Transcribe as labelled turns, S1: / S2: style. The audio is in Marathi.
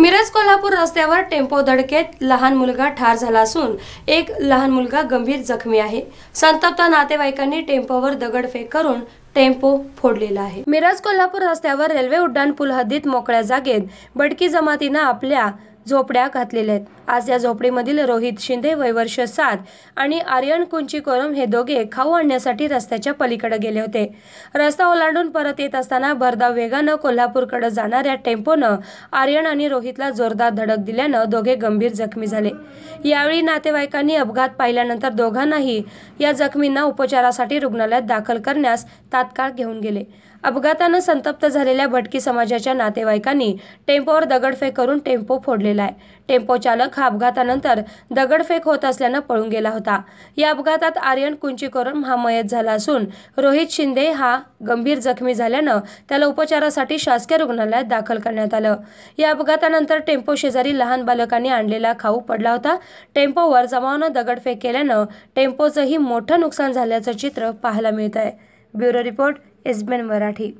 S1: मिरज कोल्हापूर रस्त्यावर टेम्पो धडकेत लहान मुलगा ठार झाला असून एक लहान मुलगा गंभीर जखमी आहे संतप्त नातेवाईकांनी टेम्पोवर दगडफेक करून टेम्पो फोडलेला आहे मिरज कोल्हापूर रस्त्यावर रेल्वे उड्डाण पुल हद्दीत मोकळ्या जागेत बडकी जमातीनं आपल्या झोपड्या घातलेल्या आहेत आज या झोपडीमधील रोहित शिंदे वैवर्ष सात आणि आर्यन कुंची कोरम हे दोघे खाऊ आणण्यासाठी रस्त्याच्या पलीकडे गेले होते रस्ता ओलांडून परत येत असताना भरधाव वेगानं कोल्हापूरकडे जाणाऱ्या टेम्पोनं आर्यन आणि रोहितला जोरदार धडक दिल्यानं दोघे गंभीर जखमी झाले यावेळी नातेवाईकांनी अपघात पाहिल्यानंतर दोघांनाही या जखमींना उपचारासाठी रुग्णालयात दाखल करण्यास तात्काळ घेऊन गेले अपघातानं संतप्त झालेल्या भटकी समाजाच्या नातेवाईकांनी टेम्पोवर दगडफेक करून टेम्पो फोडलेला आहे टेम्पो चालक हा अपघातानंतर दगडफेक होत असल्यानं पळून गेला होता या अपघातात आर्यन कुंचीकोरम हा मयत झाला असून रोहित शिंदे हा गंभीर जखमी झाल्यानं त्याला उपचारासाठी शासकीय रुग्णालयात दाखल करण्यात आलं या अपघातानंतर टेम्पो शेजारी लहान बालकांनी आणलेला खाऊ पडला होता टेम्पोवर जमावानं दगडफेक केल्यानं टेम्पोचंही मोठं नुकसान झाल्याचं चित्र पाहायला मिळत आहे ब्युरो रिपोर्ट एसबीएन मराठी